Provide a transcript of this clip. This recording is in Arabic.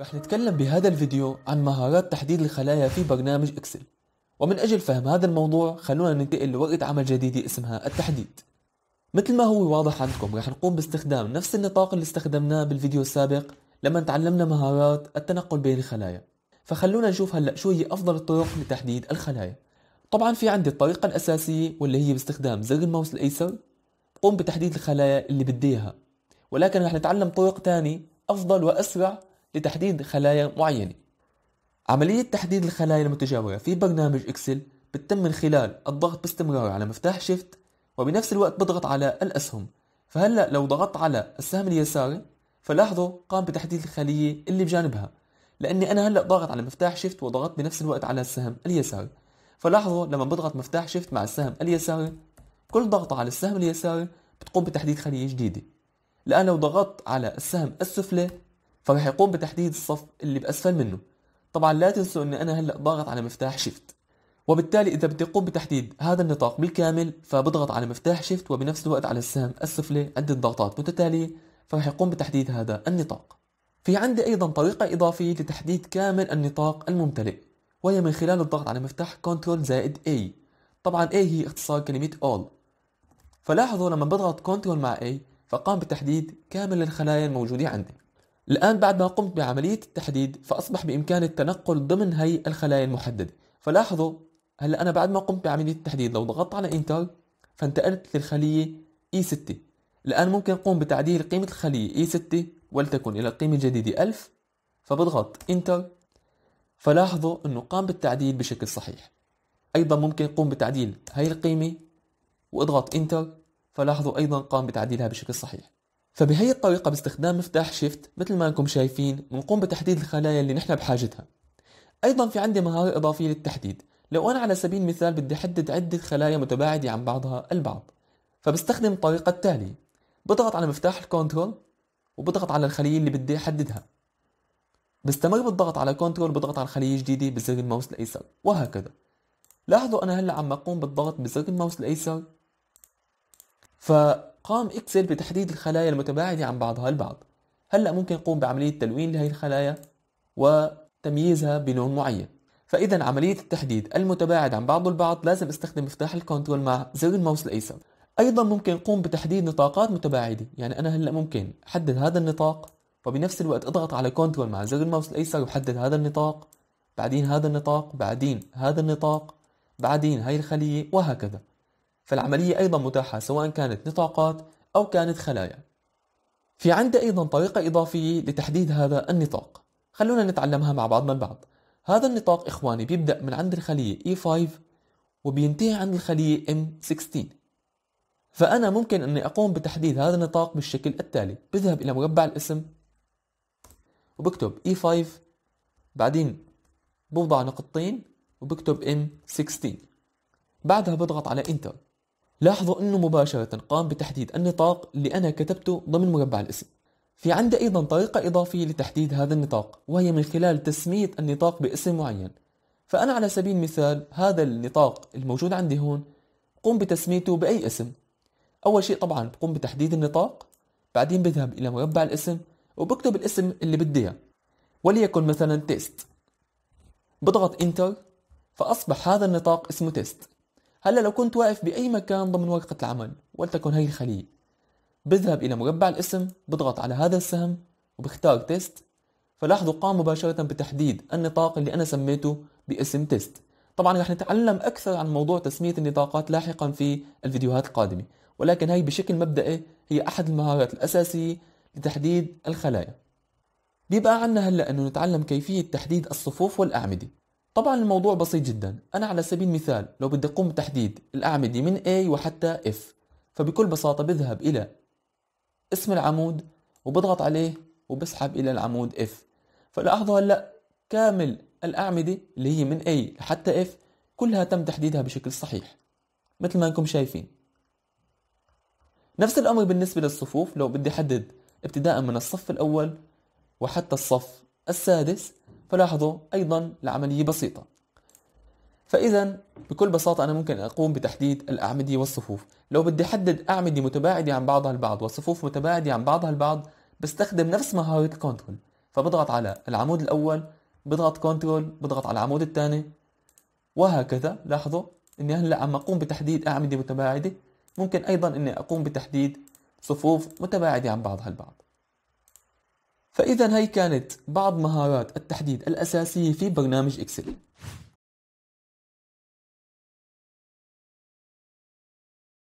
رح نتكلم بهذا الفيديو عن مهارات تحديد الخلايا في برنامج اكسل ومن اجل فهم هذا الموضوع خلونا ننتقل لورقة عمل جديدة اسمها التحديد مثل ما هو واضح عندكم رح نقوم باستخدام نفس النطاق اللي استخدمناه بالفيديو السابق لما تعلمنا مهارات التنقل بين الخلايا فخلونا نشوف هلا شو هي افضل الطرق لتحديد الخلايا طبعا في عندي الطريقة الاساسية واللي هي باستخدام زر الماوس الايسر بقوم بتحديد الخلايا اللي بدي اياها ولكن رح نتعلم طرق تاني افضل واسرع لتحديد خلايا معينة عملية تحديد الخلايا المتجاورة في برنامج إكسل بتتم من خلال الضغط باستمرار على مفتاح شيفت وبنفس الوقت بضغط على الأسهم فهلأ لو ضغطت على السهم اليساري فلاحظوا قام بتحديد الخلية اللي بجانبها لأني أنا هلأ ضاغط على مفتاح شيفت وضغطت بنفس الوقت على السهم اليساري فلاحظوا لما بضغط مفتاح شيفت مع السهم اليساري كل ضغطة على السهم اليساري بتقوم بتحديد خلية جديدة الآن لو ضغطت على السهم السفلي فراح يقوم بتحديد الصف اللي بأسفل منه طبعا لا تنسوا ان انا هلا ضاغط على مفتاح شيفت وبالتالي اذا بدي اقوم بتحديد هذا النطاق بالكامل فبضغط على مفتاح شيفت وبنفس الوقت على السهم السفلي عدة ضغطات متتالية فراح يقوم بتحديد هذا النطاق في عندي ايضا طريقة اضافية لتحديد كامل النطاق الممتلئ وهي من خلال الضغط على مفتاح كنترول زائد A طبعا A هي اختصار كلمة All فلاحظوا لما بضغط كنترول مع A فقام بتحديد كامل الخلايا الموجودة عندي الآن بعد ما قمت بعملية التحديد فأصبح بإمكاني التنقل ضمن هي الخلايا المحددة فلاحظوا هلا أنا بعد ما قمت بعملية التحديد لو ضغطت على انتر فانتقلت للخلية E6 الآن ممكن أقوم بتعديل قيمة الخلية E6 ولتكن إلى القيمة الجديدة 1000 فبضغط انتر فلاحظوا أنه قام بالتعديل بشكل صحيح أيضا ممكن أقوم بتعديل هاي القيمة واضغط انتر فلاحظوا أيضا قام بتعديلها بشكل صحيح فبهي الطريقة باستخدام مفتاح شيفت مثل ما انكم شايفين بنقوم بتحديد الخلايا اللي نحن بحاجتها ايضا في عندي مهارة اضافية للتحديد لو انا على سبيل المثال بدي احدد عدة خلايا متباعدة عن بعضها البعض فبستخدم الطريقة التالية بضغط على مفتاح الكنترول وبضغط على الخلية اللي بدي احددها بستمر بالضغط على كنترول بضغط على خلية جديدة بزر الماوس الايسر وهكذا لاحظوا انا هلا عم اقوم بالضغط بزر الماوس الايسر ف قام إكسل بتحديد الخلايا المتباعدة عن بعضها البعض هلأ ممكن نقوم بعملية تلوين لهي الخلايا وتمييزها بلون معين فإذا عملية التحديد المتباعد عن بعضه البعض لازم استخدم مفتاح الكنترول مع زر الماوس الأيسر أيضا ممكن نقوم بتحديد نطاقات متباعدة يعني أنا هلأ ممكن أحدد هذا النطاق وبنفس الوقت أضغط على كنترول مع زر الماوس الأيسر وحدد هذا النطاق بعدين هذا النطاق بعدين هذا النطاق بعدين هاي الخلية وهكذا فالعملية أيضا متاحة سواء كانت نطاقات أو كانت خلايا في عندي أيضا طريقة إضافية لتحديد هذا النطاق خلونا نتعلمها مع بعضنا البعض هذا النطاق إخواني بيبدأ من عند الخلية E5 وبينتهي عند الخلية M16 فأنا ممكن أني أقوم بتحديد هذا النطاق بالشكل التالي بذهب إلى مربع الاسم وبكتب E5 بعدين بوضع نقطتين وبكتب M16 بعدها بضغط على Enter لاحظوا أنه مباشرة قام بتحديد النطاق اللي أنا كتبته ضمن مربع الاسم في عندي أيضا طريقة إضافية لتحديد هذا النطاق وهي من خلال تسمية النطاق باسم معين فأنا على سبيل المثال هذا النطاق الموجود عندي هون قم بتسميته بأي اسم أول شيء طبعا بقوم بتحديد النطاق بعدين بذهب إلى مربع الاسم وبكتب الاسم اللي بدي اياه وليكن مثلا تيست بضغط انتر فأصبح هذا النطاق اسمه تيست هلا لو كنت واقف بأي مكان ضمن ورقة العمل ولتكن هي الخلية بذهب إلى مربع الاسم بضغط على هذا السهم وبختار تيست فلاحظوا قام مباشرة بتحديد النطاق اللي أنا سميته باسم تيست طبعا رح نتعلم أكثر عن موضوع تسمية النطاقات لاحقا في الفيديوهات القادمة ولكن هي بشكل مبدئي هي أحد المهارات الأساسية لتحديد الخلايا بيبقى عنا هلأ أنه نتعلم كيفية تحديد الصفوف والأعمدة طبعا الموضوع بسيط جدا أنا على سبيل المثال لو بدي أقوم بتحديد الأعمدة من A وحتى F فبكل بساطة بذهب إلى اسم العمود وبضغط عليه وبسحب إلى العمود F فلاحظوا هلأ كامل الأعمدة اللي هي من A لحتى F كلها تم تحديدها بشكل صحيح مثل ما انكم شايفين نفس الأمر بالنسبة للصفوف لو بدي أحدد ابتداء من الصف الأول وحتى الصف السادس فلاحظوا أيضا العملية بسيطة فإذا بكل بساطة أنا ممكن أقوم بتحديد الأعمدة والصفوف لو بدي أحدد أعمدة متباعدة عن بعضها البعض وصفوف متباعدة عن بعضها البعض بستخدم نفس مهارة كنترول فبضغط على العمود الأول بضغط كنترول بضغط على العمود الثاني وهكذا لاحظوا اني هلا عم اقوم بتحديد اعمده متباعده ممكن ايضا اني اقوم بتحديد صفوف متباعده عن بعضها البعض فإذا هي كانت بعض مهارات التحديد الأساسية في برنامج إكسل